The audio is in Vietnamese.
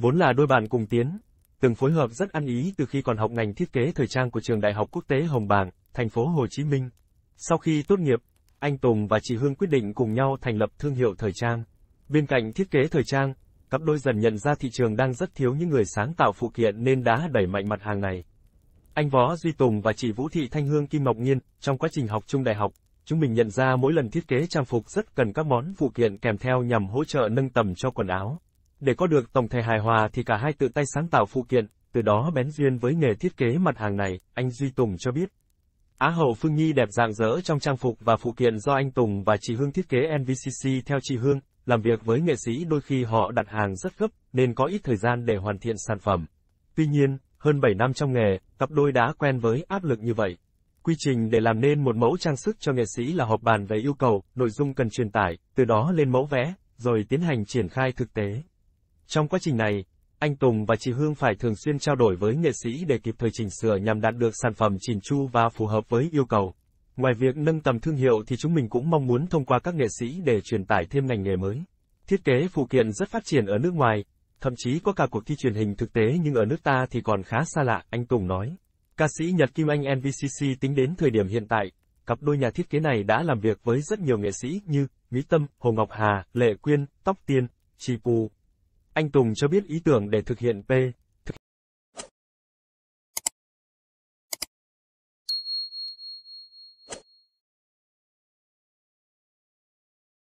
Vốn là đôi bạn cùng tiến, từng phối hợp rất ăn ý từ khi còn học ngành thiết kế thời trang của trường Đại học Quốc tế Hồng Bàng, thành phố Hồ Chí Minh. Sau khi tốt nghiệp, anh Tùng và chị Hương quyết định cùng nhau thành lập thương hiệu thời trang. Bên cạnh thiết kế thời trang, cặp đôi dần nhận ra thị trường đang rất thiếu những người sáng tạo phụ kiện nên đã đẩy mạnh mặt hàng này. Anh Võ Duy Tùng và chị Vũ Thị Thanh Hương Kim Mộc Nhiên, trong quá trình học chung đại học, chúng mình nhận ra mỗi lần thiết kế trang phục rất cần các món phụ kiện kèm theo nhằm hỗ trợ nâng tầm cho quần áo. Để có được tổng thể hài hòa thì cả hai tự tay sáng tạo phụ kiện, từ đó bén duyên với nghề thiết kế mặt hàng này, anh Duy Tùng cho biết. Á hậu Phương Nhi đẹp dạng dỡ trong trang phục và phụ kiện do anh Tùng và chị Hương thiết kế NVCC theo chị Hương, làm việc với nghệ sĩ đôi khi họ đặt hàng rất gấp, nên có ít thời gian để hoàn thiện sản phẩm. Tuy nhiên, hơn 7 năm trong nghề, cặp đôi đã quen với áp lực như vậy. Quy trình để làm nên một mẫu trang sức cho nghệ sĩ là họp bàn về yêu cầu, nội dung cần truyền tải, từ đó lên mẫu vẽ, rồi tiến hành triển khai thực tế. Trong quá trình này, anh Tùng và chị Hương phải thường xuyên trao đổi với nghệ sĩ để kịp thời chỉnh sửa nhằm đạt được sản phẩm chỉn chu và phù hợp với yêu cầu. Ngoài việc nâng tầm thương hiệu thì chúng mình cũng mong muốn thông qua các nghệ sĩ để truyền tải thêm ngành nghề mới. Thiết kế phụ kiện rất phát triển ở nước ngoài, thậm chí có cả cuộc thi truyền hình thực tế nhưng ở nước ta thì còn khá xa lạ, anh Tùng nói. Ca sĩ Nhật Kim Anh NVCC tính đến thời điểm hiện tại, cặp đôi nhà thiết kế này đã làm việc với rất nhiều nghệ sĩ như Mỹ Tâm, Hồ Ngọc Hà, Lệ Quyên, Tóc Tiên, Chi Pù, anh Tùng cho biết ý tưởng để thực hiện P.